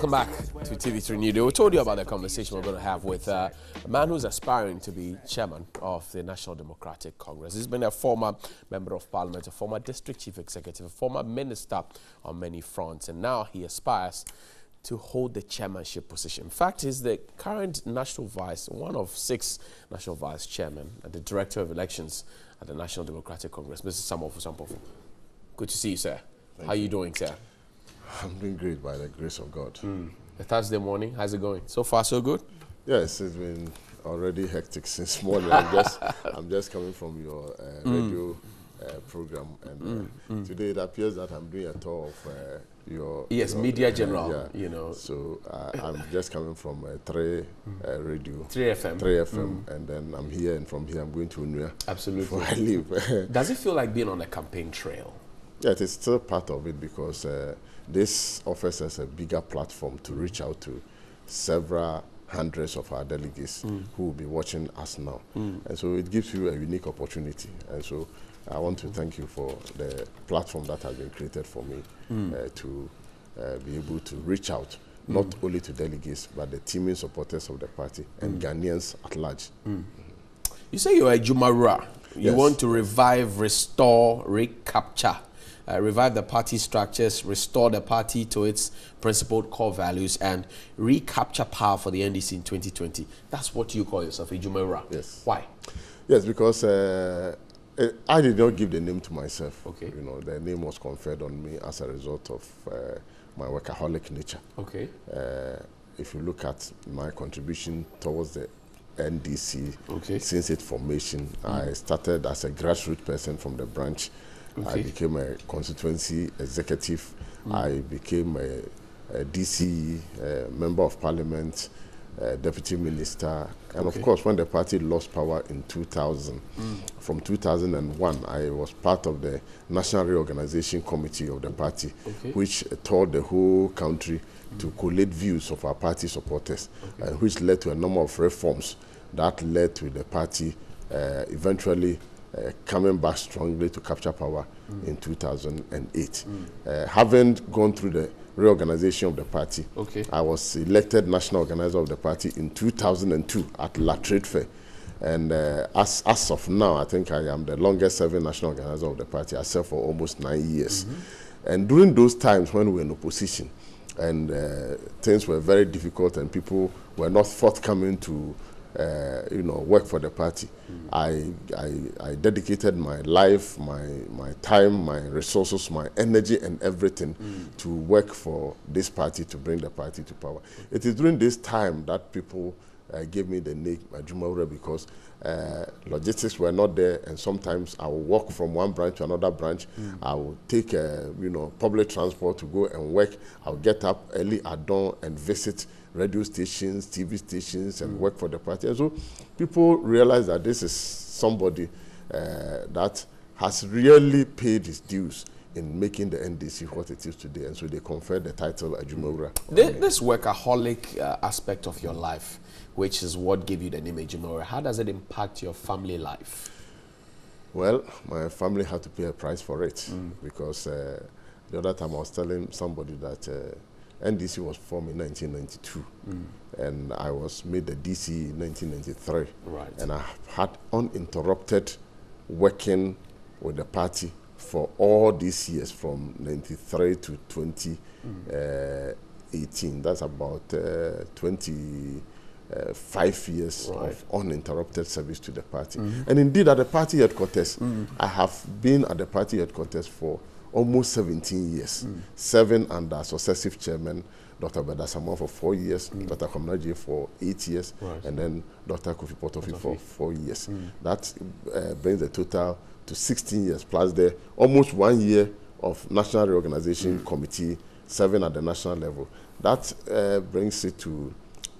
Welcome back to TV3 New Day. We told you about the conversation we're going to have with uh, a man who's aspiring to be chairman of the National Democratic Congress. He's been a former member of parliament, a former district chief executive, a former minister on many fronts, and now he aspires to hold the chairmanship position. In fact, he's the current national vice, one of six national vice chairmen and the director of elections at the National Democratic Congress. Mr. Samuel Fusampofo, good to see you, sir. Thank How are you doing, sir? I'm doing great by the grace of God. Mm. A Thursday morning, how's it going? So far, so good. Yes, it's been already hectic since morning. I'm just I'm just coming from your uh, mm. radio uh, program, and hmm, uh, mm. today it appears that I'm doing a tour of. Uh, your yes, your media uh, general. Yeah. You know, so uh, I'm just coming from three radio, three FM, three FM, hmm. and then I'm here, and from here I'm going to Unia. Absolutely. Before I leave. Does it feel like being on a campaign trail? Yeah, it's still part of it because this offers us a bigger platform to reach out to several hundreds of our delegates mm. who will be watching us now. Mm. And so it gives you a unique opportunity. And so I want to thank you for the platform that has been created for me mm. uh, to uh, be able to reach out not mm. only to delegates, but the teaming supporters of the party and mm. Ghanaians at large. Mm. You say you are a Jumara. You yes. want to revive, restore, recapture uh, revive the party structures, restore the party to its principled core values, and recapture power for the NDC in 2020. That's what you call yourself, Ijumera. Yes. Why? Yes, because uh, eh, I did not give the name to myself. Okay. You know, the name was conferred on me as a result of uh, my workaholic nature. Okay. Uh, if you look at my contribution towards the NDC okay. since its formation. Mm. I started as a grassroots person from the branch Okay. I became a constituency executive. Mm. I became a, a DC a member of parliament, deputy minister, and okay. of course, when the party lost power in 2000, mm. from 2001, I was part of the National Reorganization Committee of the party, okay. which told the whole country mm. to collate views of our party supporters, and which led to a number of reforms that led to the party uh, eventually uh, coming back strongly to capture power mm. in 2008. Mm. Uh, having gone through the reorganization of the party, okay. I was elected national organizer of the party in 2002 at La Trade Fair. And uh, as, as of now, I think I am the longest serving national organizer of the party. I served for almost nine years. Mm -hmm. And during those times when we were in opposition and uh, things were very difficult and people were not forthcoming to uh, you know, work for the party. Mm. I, I, I dedicated my life, my, my time, my resources, my energy and everything mm. to work for this party, to bring the party to power. It is during this time that people uh, gave me the name Ajumaura because uh, logistics were not there and sometimes I would walk from one branch to another branch. Mm. I would take, uh, you know, public transport to go and work. I would get up early at dawn and visit radio stations, TV stations, and mm. work for the party. And so people realize that this is somebody uh, that has really paid his dues in making the NDC what it is today. And so they conferred the title Ajumura. This, this workaholic uh, aspect of your life, which is what gave you the name Ajumura, how does it impact your family life? Well, my family had to pay a price for it mm. because uh, the other time I was telling somebody that uh, NDC was formed in 1992, mm. and I was made the DC in 1993. Right. And I had uninterrupted working with the party for all these years from 93 to 2018. Mm. Uh, That's about uh, 25 years right. of uninterrupted service to the party. Mm And indeed, at the party headquarters, -hmm. I have been at the party headquarters for almost 17 years, mm. serving under successive chairman, Dr. Bedasamo for four years, mm. Dr. Komnaji for eight years, right. and then Dr. Kofi Potofi for four years. Mm. That uh, brings the total to 16 years, plus the almost one year of National Reorganization hmm. Committee serving at the national level. That uh, brings it to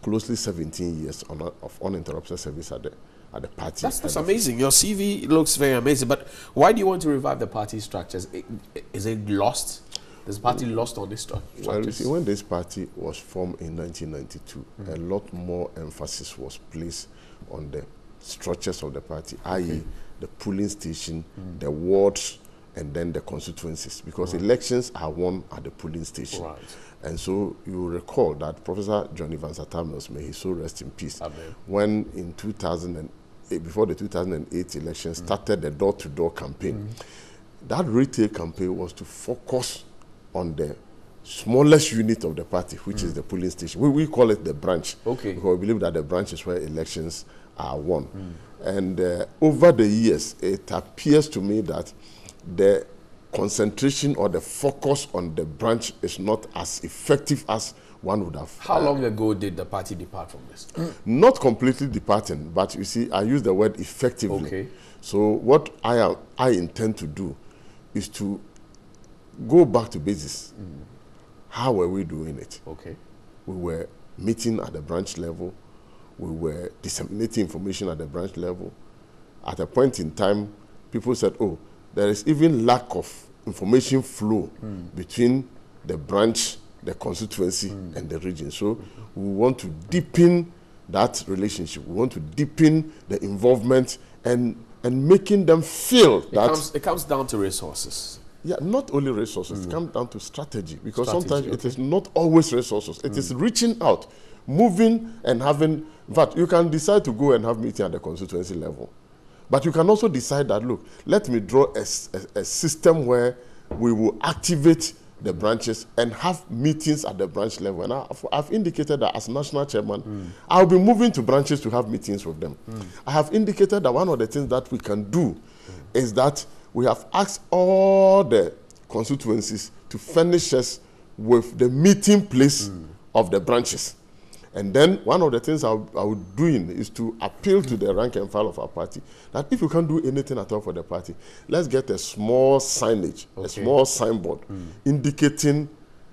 closely 17 years on, of uninterrupted service at the at the party. That's, that's amazing. Your CV looks very amazing. But why do you want to revive the party structures? Is it lost? This party lost on this structure. Well, you see, when this party was formed in 1992, mm -hmm. a lot more emphasis was placed on the structures of the party, okay. i.e., the polling station, mm. the wards, and then the constituencies, because right. elections are won at the polling station. Right. And so you recall that Professor Johnny Van Satam may he so rest in peace, Amen. when in 2008, Eh, before the 2008 election, started the door-to-door campaign. Mm That retail campaign was to focus on the smallest unit of the party, which mm. is the polling station. We, we call it the branch. Okay. Because we believe that the branch is where elections are won. Mm. And uh, over the years, it appears to me that the concentration or the focus on the branch is not as effective as one would have. How uh, long ago did the party depart from this? Not completely departing, but you see, I use the word effectively. Okay. So what I, I intend to do is to go back to basis. Mm. How were we doing it? Okay. We were meeting at the branch level. We were disseminating information at the branch level. At a point in time, people said, oh, there is even lack of information flow mm. between the branch the constituency mm. and the region. So we want to deepen that relationship. We want to deepen the involvement and and making them feel it that comes, it comes down to resources. Yeah, not only resources. Mm. It comes down to strategy because strategy, sometimes okay. it is not always resources. It mm. is reaching out, moving, and having. But you can decide to go and have meeting at the constituency level, but you can also decide that look, let me draw a, a, a system where we will activate the branches and have meetings at the branch level. And I've, I've indicated that as national chairman, mm. I'll be moving to branches to have meetings with them. Mm. I have indicated that one of the things that we can do mm. is that we have asked all the constituencies to furnish us with the meeting place mm. of the branches. And then one of the things I, I would do is to appeal to the rank and file of our party that if you can't do anything at all for the party, let's get a small signage, okay. a small signboard mm. indicating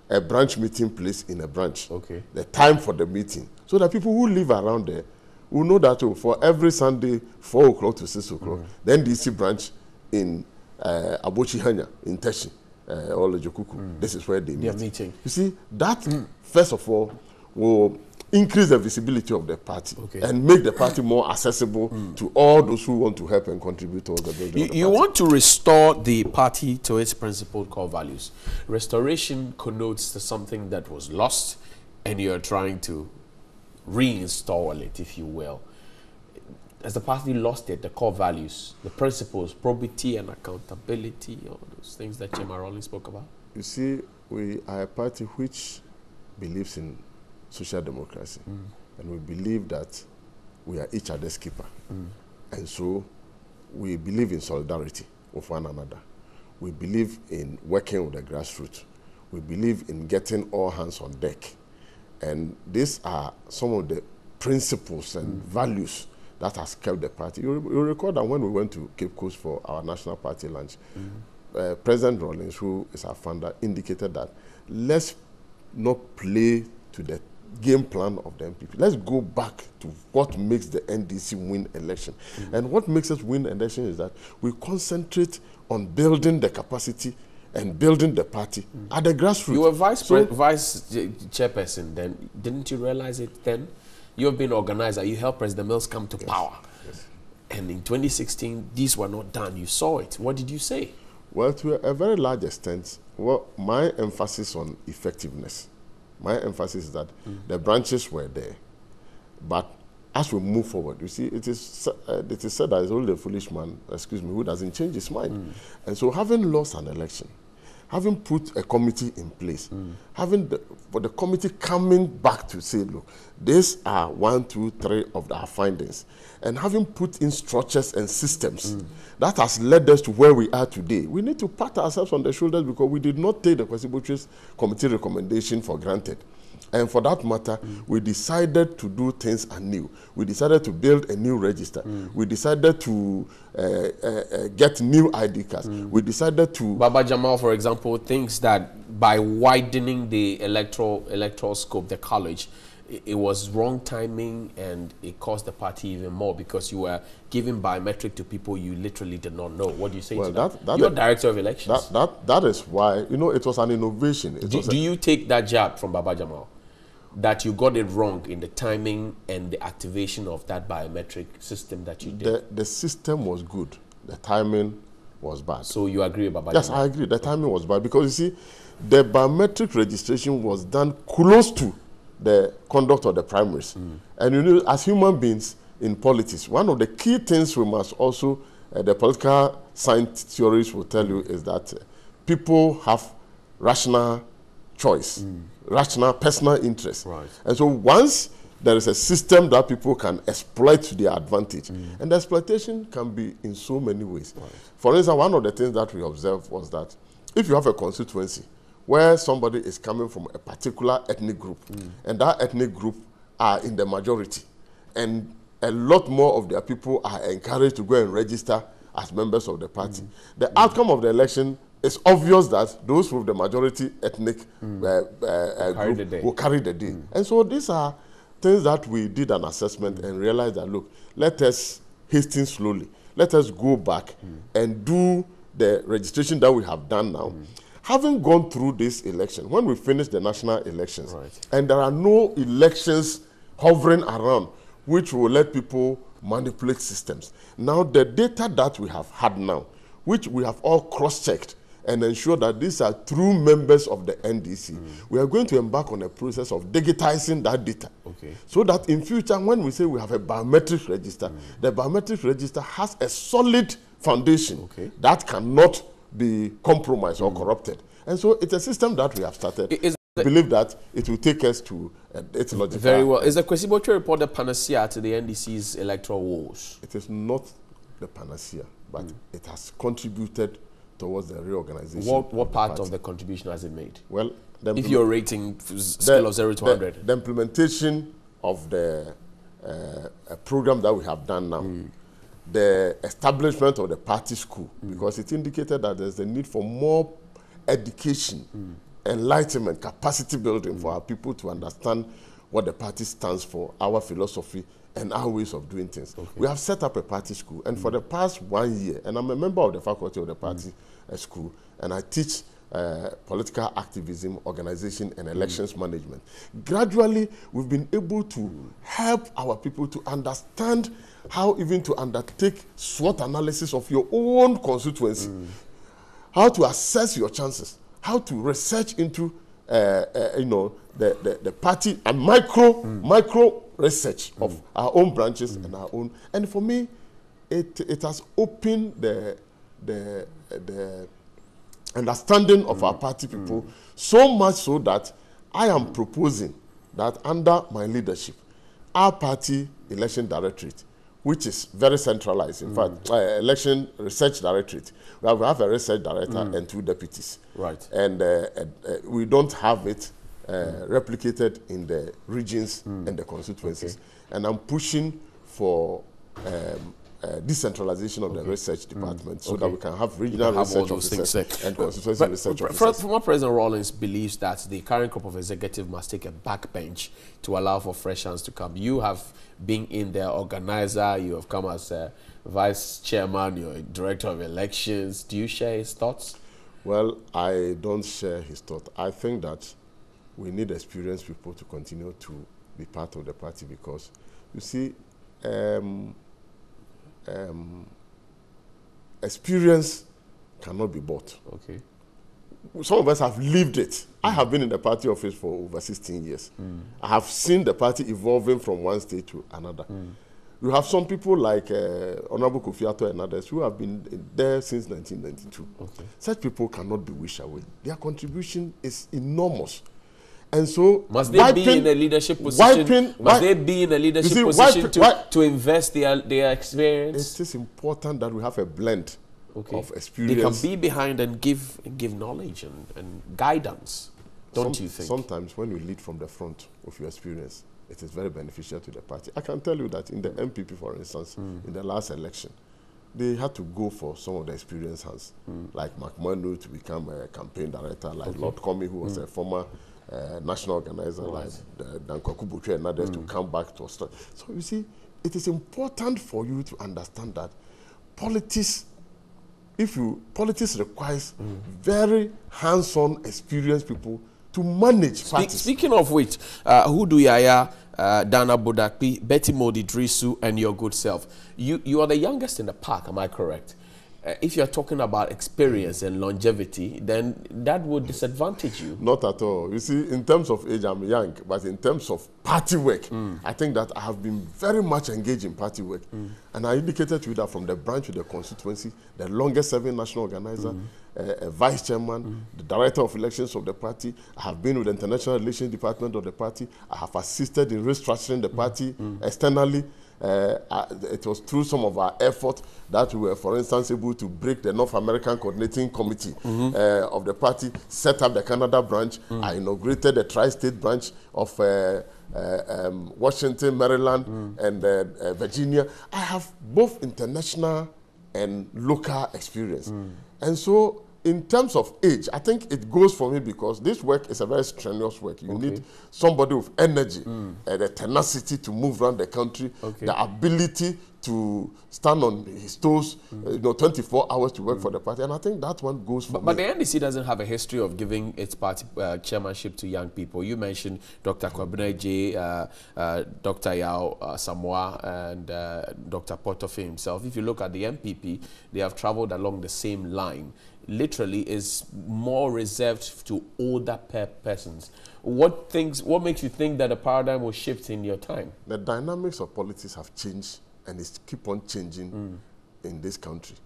a branch meeting place in a branch, okay. the time for the meeting, so that people who live around there will know that oh, for every Sunday, 4 o'clock to 6 o'clock, mm. then DC branch in uh, Abochi Hanya, in Teshi, uh, or Lejokuku, mm. this is where they are meet. Meeting. You see, that, mm. first of all, will increase the visibility of the party okay. and make the party more accessible mm. to all those who want to help and contribute towards the building. You, the you want to restore the party to its principled core values. Restoration connotes to something that was lost and you're trying to reinstall it, if you will. As the party lost it, the core values, the principles, probity and accountability, all those things that Chema Rawlings spoke about? You see, we are a party which believes in social democracy. Mm. And we believe that we are each other's keeper. Mm. And so we believe in solidarity of one another. We believe in working with the grassroots. We believe in getting all hands on deck. And these are some of the principles and mm. values that has kept the party. You, you recall that when we went to Cape Coast for our national party lunch, mm. uh, President Rawlings, who is our founder, indicated that let's not play to the game plan of the MPP. Let's go back to what makes the NDC win election. Mm -hmm. And what makes us win election is that we concentrate on building the capacity and building the party mm -hmm. at the grassroots. You were vice, so vice chairperson then. Didn't you realize it then? You have been organizer. You helped President Mills come to yes. power. And in 2016, these were not done. You saw it. What did you say? Well, to a very large extent, well, my emphasis on effectiveness my emphasis is that mm. the branches were there, but as we move forward, you see, it is uh, it is said that it's only a foolish man, excuse me, who doesn't change his mind. Mm. And so, having lost an election, having put a committee in place, mm. having the, for the committee coming back to say, look, these are one, two, three of our findings, and having put in structures and systems mm. that has led us to where we are today, we need to pat ourselves on the shoulders because we did not take the contributories committee recommendation for granted. And for that matter, mm. we decided to do things anew. We decided to build a new register. Mm. We decided to uh, uh, uh get new ID cards. Mm. We decided to... Baba Jamal, for example, thinks that by widening the electoral, electoral scope, the college, it, it was wrong timing and it cost the party even more because you were giving biometric to people you literally did not know. What do you say well, to that? that, that You're director of elections. That, that, that is why, you know, it was an innovation. Do, was do, you take that jab from Baba Jamal? that you got it wrong in the timing and the activation of that biometric system that you did? The, the system was good. The timing was bad. So you agree about that? Yes, I agree. The timing was bad because you see, the biometric registration was done close to the conduct of the primaries. Mm. And you know, as human beings in politics, one of the key things we must also, uh, the political science theories will tell you is that uh, people have rational choice, mm. rational personal interest. Right. And so once there is a system that people can exploit to their advantage, mm. and the exploitation can be in so many ways. Right. For instance, one of the things that we observed was that if you have a constituency where somebody is coming from a particular ethnic group, mm. and that ethnic group are in the majority, and a lot more of their people are encouraged to go and register as members of the party. Mm. The outcome of the election it's obvious that those with the majority ethnic mm. uh, uh, will group carry will carry the day. Mm. And so these are things that we did an assessment mm. and realized that, look, let us hasten slowly. Let us go back hmm. and do the registration that we have done now. Hmm. Having gone through this election, when we finish the national elections, right. and there are no elections hovering around which will let people manipulate systems. Now, the data that we have had now, which we have all cross-checked, and ensure that these are true members of the NDC. Mm. We are going to embark on a process of digitizing that data. Okay. So that in future, when we say we have a biometric register, mm. the biometric register has a solid foundation okay. that cannot be compromised mm. or corrupted. And so it's a system that we have started. Is I believe that it will take us to uh, its logical. Very well. Is the Kwesibotre report the panacea to the NDC's electoral woes? It is not the panacea, but mm. it has contributed towards the reorganization. What, what part of the contribution has it made? Well, if you're rating scale the, of 0 to 100. The, the implementation of the uh, program that we have done now, mm. the establishment of the party school, mm. because it indicated that there's a need for more education, mm. enlightenment, capacity building for our people to understand what the party stands for, our philosophy, and our ways of doing things. Okay. We have set up a party school, and mm. for the mm. past one year, and I'm a member of the faculty of the party mm. Uh, school, and I teach uh, political activism, organization, and mm. elections mm. management. Gradually, we've been able to mm. help our people to understand how even to undertake SWOT analysis of your own constituency, how to assess your chances, how to research into uh, uh, you know, the, the, the party and micro, mm. micro research mm. of our own branches mm. and our own. And for me, it, it has opened the, the, the understanding of our party people so much so that I am proposing that under my leadership, our party election directorate which is very centralized. In mm. fact, uh, election research directorate. We have, we have a research director mm. and two deputies. Right. And uh, uh, uh we don't have it uh, mm. replicated in the regions and mm. the constituencies. Okay. And I'm pushing for um, uh, decentralization of okay. the research mm. department mm. so okay. that we can have regional can research have officers things, and constituency but research but officers. Former President Rawlings believes that the current crop of executive must take a backbench to allow for fresh hands to come. You have been in the organizer, you have come as a vice chairman, you're director of elections. Do you share his thoughts? Well, I don't share his thought. I think that we need experienced people to continue to be part of the party because, you see, um, um, experience cannot be bought. Okay. Some of us have lived it. I have been in the party office for over 16 years. Mm. I have seen the party evolving from one state to another. Mm. have some people like uh, Honorable Kofi Ato and others who have been there since 1992. Okay. Such people cannot be wished away. Their contribution is enormous. Mm. And so, must they wiping, be in a leadership position? Wiping, must they be in a leadership see, position to, wipe, to invest their, their experience? It is important that we have a blend okay. of experience. They can be behind and give give knowledge and, and guidance, don't Some, you think? Sometimes when you lead from the front of your experience, it is very beneficial to the party. I can tell you that in the MPP, for instance, mm. in the last election, they had to go for some of the experienced hands, mm. like McMando to become a campaign director, like okay. Lord Comey, who was mm. a former uh, national organizer right. like uh, Dan Dankwaku and others mm. to come back to Australia. So you see, it is important for you to understand that politics, if you politics requires mm. very hands-on, experienced people to manage Spe parties. Speaking of which, uh, Hudu Yaya, uh, Dana Bodakpi, Betty Modi Drisu, and your good self. You you are the youngest in the park. Am I correct? uh, if you're talking about experience and longevity, then that would disadvantage you. Not at all. You see, in terms of age, I'm young, but in terms of party work, mm. I think that I have been very much engaged in party work. Mm. And I indicated to you that from the branch to the constituency, the longest serving national organizer, mm. uh, uh vice chairman, mm. the director of elections of the party, I have been with the international relations department of the party, I have assisted in restructuring the mm. party mm. externally uh, uh it was through some of our effort that we were, for instance, able to break the North American Coordinating Committee mm -hmm. uh, of the party, set up the Canada branch. Mm. I inaugurated the tri-state branch of uh, uh um, Washington, Maryland, mm. and uh, Virginia. I have both international and local experience. Mm. And so in terms of age, I think it goes for me because this work is a very strenuous work. You okay. need somebody with energy, mm. the tenacity to move around the country, okay. the ability to stand on his toes, mm. uh, you know, 24 hours to work mm. for the party. And I think that one goes for But, but the NDC doesn't have a history of giving its party uh, chairmanship to young people. You mentioned Dr. Kwabena J, uh, uh Dr. Yao uh, Samoa, and uh, Dr. Potofi himself. If you look at the MPP, they have traveled along the same line literally is more reserved to older pe persons. What things? What makes you think that the paradigm will shift in your time? The dynamics of politics have changed, and it's keep on changing mm. in this country.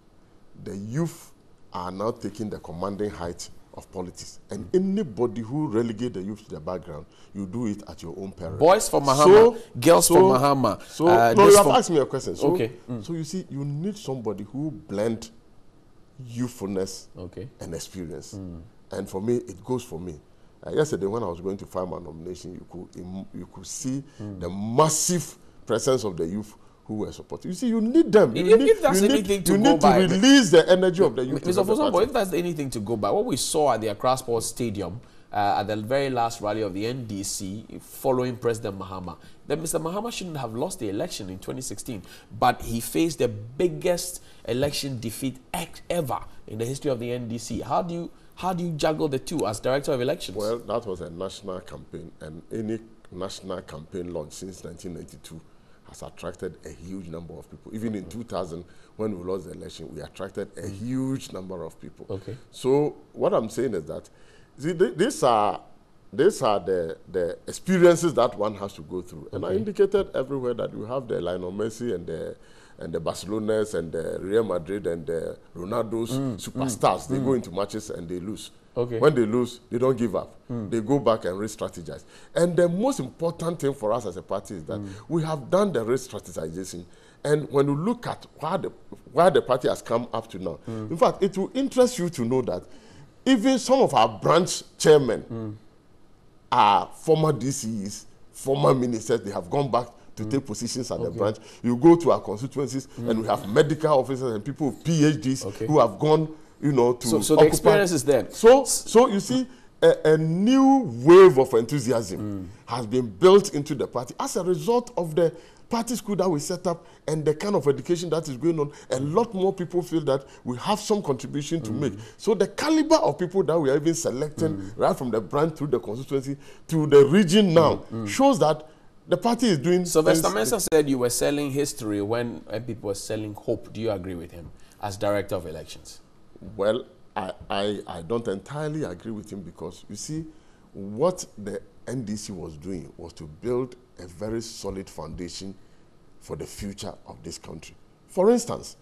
The youth are now taking the commanding height of politics, and mm. anybody who relegate the youth to the background, you do it at your own peril. Boys for Mahama, so, girls so, for Mahama. So uh, no, you have asked me a question. So, okay. Mm. So you see, you need somebody who blend youthfulness okay. and experience. Mm. And for me, it goes for me. Uh, yesterday, when I was going to find my nomination, you could you could see mm. the massive presence of the youth who were supporting. You see, you need them. You if, need, if that's you anything need, to you go need by, to release the energy of the youth. Mr. Fosambo, if that's anything to go by, what we saw at the Accra Sports Stadium uh, at the very last rally of the NDC following President Mahama, that Mr. Mahama shouldn't have lost the election in 2016, but he faced the biggest election defeat ever in the history of the NDC. How do you how do you juggle the two as director of elections? Well, that was a national campaign, and any national campaign launch since 1992 has attracted a huge number of people. Even in 2000, when we lost the election, we attracted a huge number of people. Okay. So what I'm saying is that See, th these are these are the, the experiences that one has to go through. And I indicated everywhere that you have the Lionel Messi and the and the Barcelonas and the Real Madrid and the Ronaldo's mm, mm superstars. Mm, they mm. go into matches and they lose. Okay. When they lose, they don't give up. Mm. They go back and re-strategize. And the most important thing for us as a party is that mm. we have done the re-strategization. And when you look at where the, where the party has come up to now, in fact, it will interest you to know that even some of our branch chairmen mm. are former DCEs, former ministers. They have gone back to mm. take positions at okay. the branch. You go to our constituencies, mm. and we have medical officers and people with PhDs okay. who have gone, you know, to. So, so the experience is there. So, so you see. a, a new wave of enthusiasm mm. has been built into the party as a result of the party school that we set up and the kind of education that is going on, a lot more people feel that we have some contribution to mm. make. So the caliber of people that we are even selecting mm. right from the branch through the constituency to the region now mm. shows that the party is doing... So Mr. Mensah said you were selling history when people were selling hope. Do you agree with him as director of elections? Well, I, I, I don't entirely agree with him because you see, what the NDC was doing was to build a very solid foundation for the future of this country. For instance,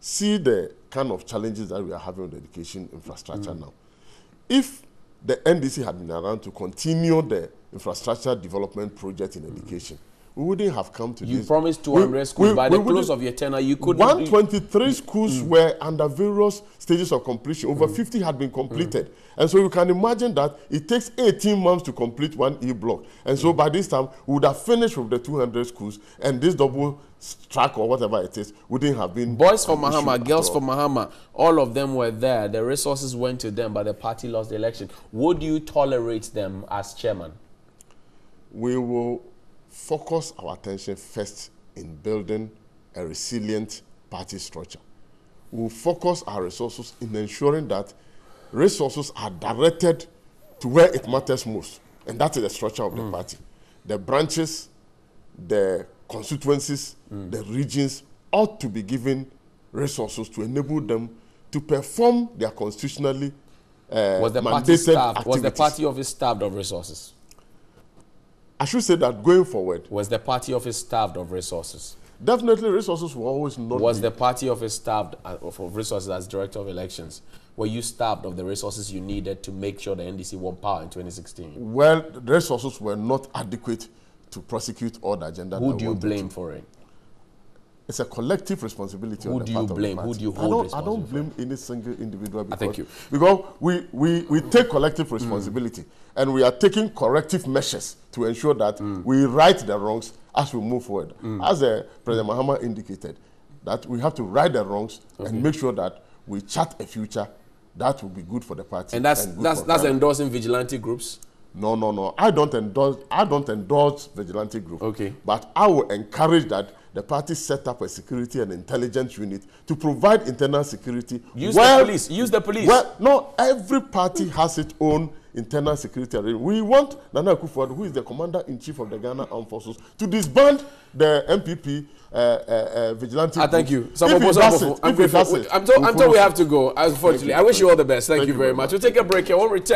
see the kind of challenges that we are having with education infrastructure mm. now. If the NDC had been around to continue the infrastructure development project in mm. education, we wouldn't have come to you this. You promised 200 we, schools we, by we the close of your tenure. You could 123 mm. schools mm. were under various stages of completion. Over mm. 50 had been completed, mm. and so you can imagine that it takes 18 months to complete one E block. And so mm. by this time, we would have finished with the 200 schools, and this double track or whatever it is wouldn't have been. Boys for Mahama, girls for Mahama, all of them were there. The resources went to them, but the party lost the election. Would you tolerate them as chairman? We will focus our attention first in building a resilient party structure. We'll focus our resources in ensuring that resources are directed to where it matters most, and that is the structure of mm. the party. The branches, the constituencies, mm. the regions ought to be given resources to enable them to perform their constitutionally uh, was the mandated party starved? Was the party office staffed of resources? I should say that going forward. Was the party office starved of resources? Definitely, resources were always not. Was the party office starved uh, of resources as director of elections? Were you starved of the resources you needed to make sure the NDC won power in 2016? Well, the resources were not adequate to prosecute all the agenda. Who do you blame for it? it's a collective responsibility. Who do you blame? Who do you hold I don't, I don't blame any single individual. Because, Thank you. Because we, we, we take collective responsibility mm. and we are taking corrective measures to ensure that mm. we right the wrongs as we move forward. Mm. As uh, President Mahama indicated, that we have to right the wrongs okay. and make sure that we chart a future that will be good for the party. And that's, and that's, that's endorsing vigilante groups? No, no, no. I don't endorse, I don't endorse vigilante group. Okay. But I will encourage that the party set up a security and intelligence unit to provide internal security. Use well, the police. Use the police. Well, no, every party has its own internal security We want Nana Akufo-Addo, who is the commander-in-chief of the Ghana Armed Forces, to disband the MPP uh, uh, uh, vigilante. Ah, thank you. Some if he does it, if he does it. I'm told, I'm told we have to go, unfortunately. I wish you all the best. Thank, thank you very much. We'll take a break here. We'll return.